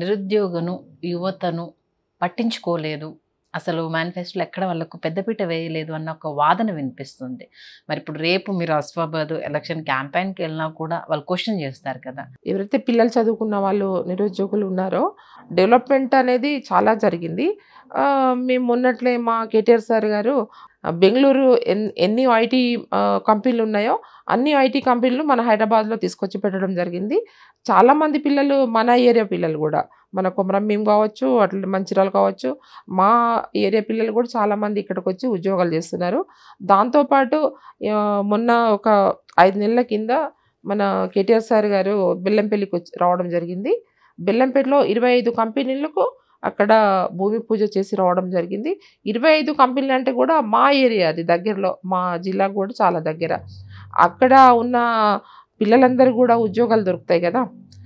నిరుద్యోగను యువతను పట్టించుకోలేదు అసలు మేనిఫెస్టోలు ఎక్కడ వాళ్ళకు పెద్దపీట వేయలేదు అన్న ఒక వాదన వినిపిస్తుంది మరి ఇప్పుడు రేపు మీరు అస్వాబాద్ ఎలక్షన్ క్యాంపెయిన్కి వెళ్ళినా కూడా వాళ్ళు క్వశ్చన్ చేస్తారు కదా ఎవరైతే పిల్లలు చదువుకున్న వాళ్ళు నిరుద్యోగులు ఉన్నారో డెవలప్మెంట్ అనేది చాలా జరిగింది మేము మొన్నట్లే మా కేటీఆర్ సార్ గారు బెంగళూరు ఎన్ ఎన్ని ఐటీ కంపెనీలు ఉన్నాయో అన్ని ఐటీ కంపెనీలు మన హైదరాబాద్లో తీసుకొచ్చి పెట్టడం జరిగింది చాలామంది పిల్లలు మన ఏరియా పిల్లలు కూడా మన మేము కావచ్చు అట్లా మంచిరాలు కావచ్చు మా ఏరియా పిల్లలు కూడా చాలామంది ఇక్కడికి వచ్చి ఉద్యోగాలు చేస్తున్నారు దాంతోపాటు మొన్న ఒక ఐదు నెలల కింద మన కేటీఆర్ సార్ గారు బెల్లంపల్లికి వచ్చి రావడం జరిగింది బెల్లంపేటలో ఇరవై ఐదు కంపెనీలకు అక్కడ భూమి పూజ చేసి రావడం జరిగింది ఇరవై ఐదు కంపెనీలు అంటే కూడా మా ఏరియా అది దగ్గరలో మా జిల్లాకు కూడా చాలా దగ్గర అక్కడ ఉన్న పిల్లలందరూ కూడా ఉద్యోగాలు దొరుకుతాయి కదా